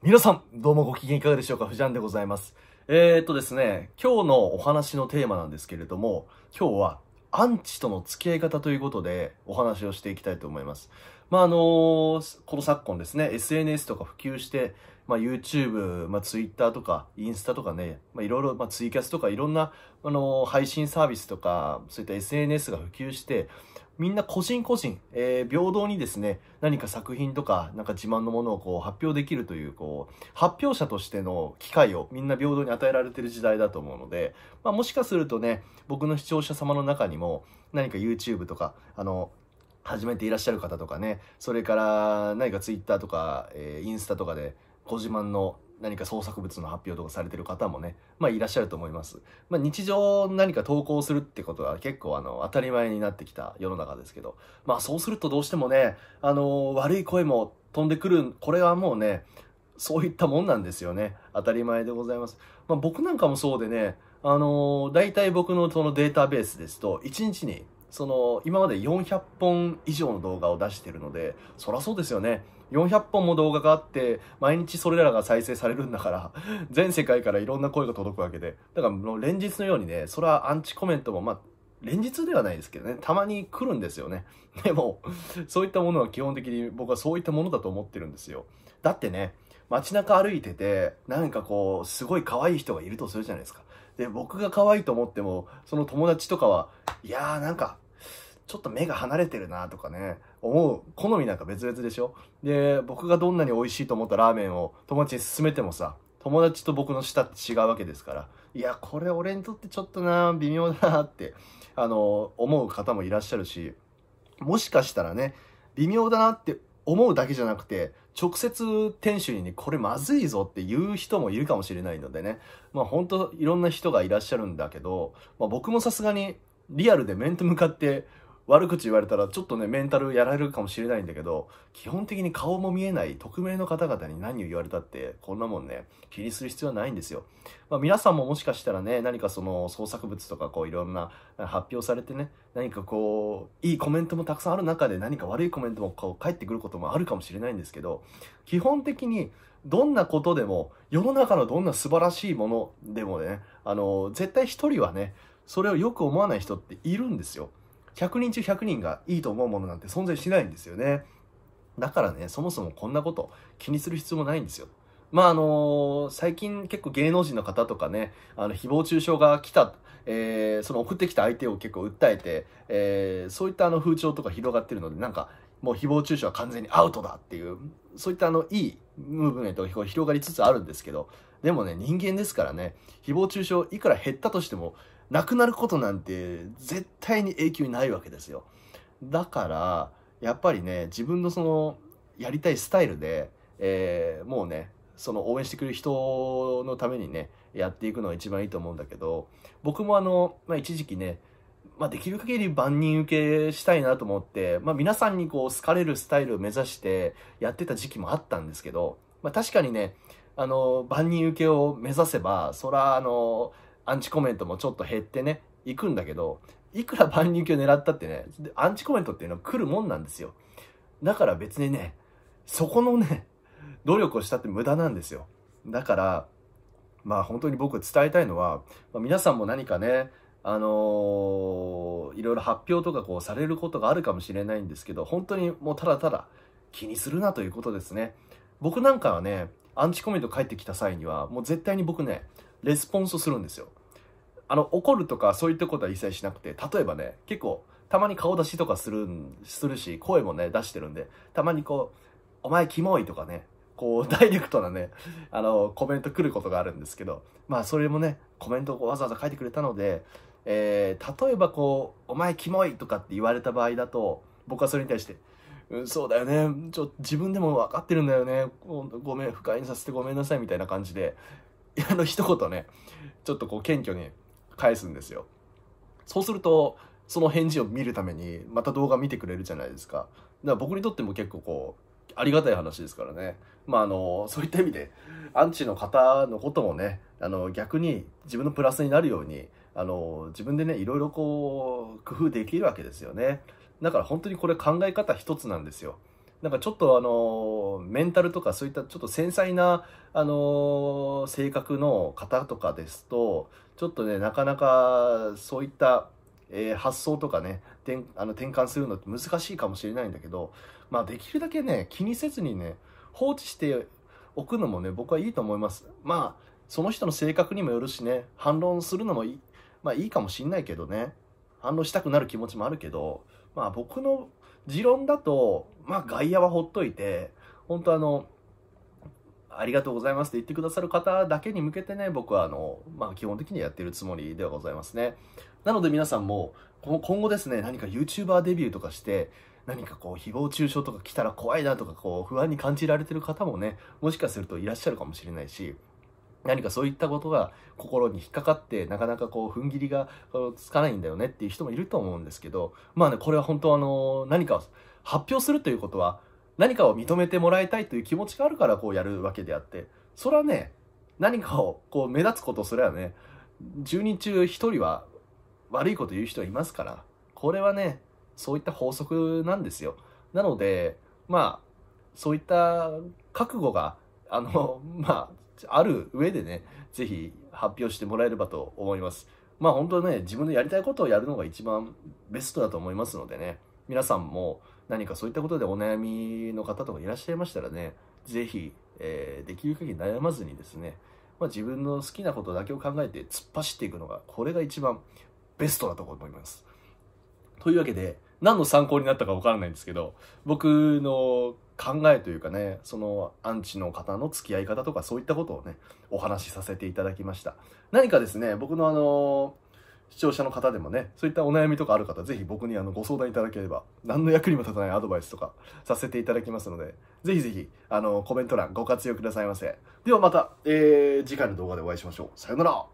皆さん、どうもご機嫌いかがでしょうかゃンでございます。えー、っとですね、今日のお話のテーマなんですけれども、今日はアンチとの付き合い方ということでお話をしていきたいと思います。まあ、あのー、この昨今ですね、SNS とか普及して、まあ、YouTube、まあ、Twitter とか、インスタとかね、まあ、いろいろ、まあ、ツイキャスとか、いろんな、あのー、配信サービスとか、そういった SNS が普及して、みんな個人個人、えー、平等にですね、何か作品とか、なんか自慢のものをこう発表できるという、こう、発表者としての機会をみんな平等に与えられてる時代だと思うので、まあ、もしかするとね、僕の視聴者様の中にも、何か YouTube とか、あの、始めていらっしゃる方とかね、それから何か Twitter とか、えー、インスタとかで、ご自慢の何か創作物の発表とかされてる方もね、まあ、いらっしゃると思います。まあ、日常何か投稿するってことは結構あの当たり前になってきた世の中ですけど、まあ、そうするとどうしてもね、あの悪い声も飛んでくる、これはもうね、そういったもんなんですよね。当たり前でございます。まあ、僕なんかもそうでね、あの大体僕のそのデータベースですと、1日にその今まで400本以上の動画を出してるので、そらそうですよね。400本も動画があって毎日それらが再生されるんだから 全世界からいろんな声が届くわけでだからもう連日のようにねそれはアンチコメントもまあ連日ではないですけどねたまに来るんですよね でもそういったものは基本的に僕はそういったものだと思ってるんですよだってね街中歩いててなんかこうすごい可愛い人がいるとするじゃないですかで僕が可愛いと思ってもその友達とかはいやーなんかちょっと目が離れてるなとかね思う好みなんか別々でしょで僕がどんなに美味しいと思ったラーメンを友達に勧めてもさ友達と僕の舌って違うわけですからいやこれ俺にとってちょっとな微妙だなってあの思う方もいらっしゃるしもしかしたらね微妙だなって思うだけじゃなくて直接店主にねこれまずいぞって言う人もいるかもしれないのでねまあほんといろんな人がいらっしゃるんだけど、まあ、僕もさすがにリアルで面と向かって悪口言われたらちょっとねメンタルやられるかもしれないんだけど基本的に顔も見えない匿名の方々に何を言われたってこんなもんね気にする必要はないんですよ、まあ、皆さんももしかしたらね何かその創作物とかこういろんな発表されてね何かこういいコメントもたくさんある中で何か悪いコメントもこう返ってくることもあるかもしれないんですけど基本的にどんなことでも世の中のどんな素晴らしいものでもねあの絶対一人はねそれをよく思わない人っているんですよ。100人中100人がいいと思うものなんて存在しないんですよね。だからね、そもそもこんなこと気にする必要もないんですよ。まああの最近結構芸能人の方とかね、あの、誹謗中傷が来た、えー、その送ってきた相手を結構訴えて、えー、そういったあの風潮とか広がってるので、なんか、もう誹謗中傷は完全にアウトだっていう、そういったあの、いいムーブメントが広がりつつあるんですけど、でもね、人間ですからね、誹謗中傷いくら減ったとしても、なくなることなんて絶対に永久にないわけですよ。だからやっぱりね自分のそのやりたいスタイルで、えー、もうねその応援してくれる人のためにねやっていくのが一番いいと思うんだけど僕もあの、まあ、一時期ね、まあ、できる限り万人受けしたいなと思って、まあ、皆さんにこう好かれるスタイルを目指してやってた時期もあったんですけど、まあ、確かにねあの万人受けを目指せばそらあのアンチコメントもちょっと減ってね、いくんだけど、いくら万人を狙ったってね、アンチコメントっていうのは来るもんなんですよ。だから別にね、そこのね、努力をしたって無駄なんですよ。だから、まあ本当に僕伝えたいのは、まあ、皆さんも何かね、あのー、いろいろ発表とかこうされることがあるかもしれないんですけど、本当にもうただただ気にするなということですね。僕なんかはね、アンチコメント返ってきた際には、もう絶対に僕ね、レスポンスするんですよ。あの、怒るとかそういったことは一切しなくて、例えばね、結構、たまに顔出しとかする、するし、声もね、出してるんで、たまにこう、お前キモいとかね、こう、ダイレクトなね、あの、コメント来ることがあるんですけど、まあ、それもね、コメントをわざわざ書いてくれたので、えー、例えばこう、お前キモいとかって言われた場合だと、僕はそれに対して、うん、そうだよね。ちょ、自分でも分かってるんだよね。ごめん、不快にさせてごめんなさい、みたいな感じで、あの、一言ね、ちょっとこう、謙虚に、返すんですよそうするとその返事を見るためにまた動画見てくれるじゃないですかだから僕にとっても結構こうありがたい話ですからねまああのそういった意味でアンチの方のこともねあの逆に自分のプラスになるようにあの自分でねいろいろこう工夫できるわけですよねだから本当にこれ考え方一つなんですよなんかちょっとあのメンタルとかそういったちょっと繊細なあの性格の方とかですとちょっとねなかなかそういった、えー、発想とかね転あの転換するのって難しいかもしれないんだけど、まあ、できるだけね気にせずにね放置しておくのもね僕はいいと思います。まあその人の性格にもよるしね反論するのもいい,、まあ、いいかもしんないけどね反論したくなる気持ちもあるけど、まあ、僕の持論だと、まあ外野はほっといて、本当あの、ありがとうございますって言ってくださる方だけに向けてね、僕はあの、まあ基本的にやってるつもりではございますね。なので皆さんも、今後ですね、何か YouTuber デビューとかして、何かこう、誹謗中傷とか来たら怖いなとか、こう、不安に感じられてる方もね、もしかするといらっしゃるかもしれないし、何かそういったことが心に引っかかってなかなかこう踏ん切りがつかないんだよねっていう人もいると思うんですけどまあねこれは本当あの何かを発表するということは何かを認めてもらいたいという気持ちがあるからこうやるわけであってそれはね何かをこう目立つことすれはね10人中1人は悪いこと言う人はいますからこれはねそういった法則なんですよなのでまあそういった覚悟があのまあある上でね、ぜひ発表してもらえればと思います。まあ本当ね、自分のやりたいことをやるのが一番ベストだと思いますのでね、皆さんも何かそういったことでお悩みの方とかいらっしゃいましたらね、ぜひ、えー、できる限り悩まずにですね、まあ、自分の好きなことだけを考えて突っ走っていくのが、これが一番ベストだと思います。というわけで、何の参考になったかわからないんですけど、僕の考えというかねそのアンチの方の付き合い方とかそういったことをねお話しさせていただきました何かですね僕のあの視聴者の方でもねそういったお悩みとかある方ぜひ僕にあのご相談いただければ何の役にも立たないアドバイスとかさせていただきますのでぜひぜひあのコメント欄ご活用くださいませではまた、えー、次回の動画でお会いしましょうさよなら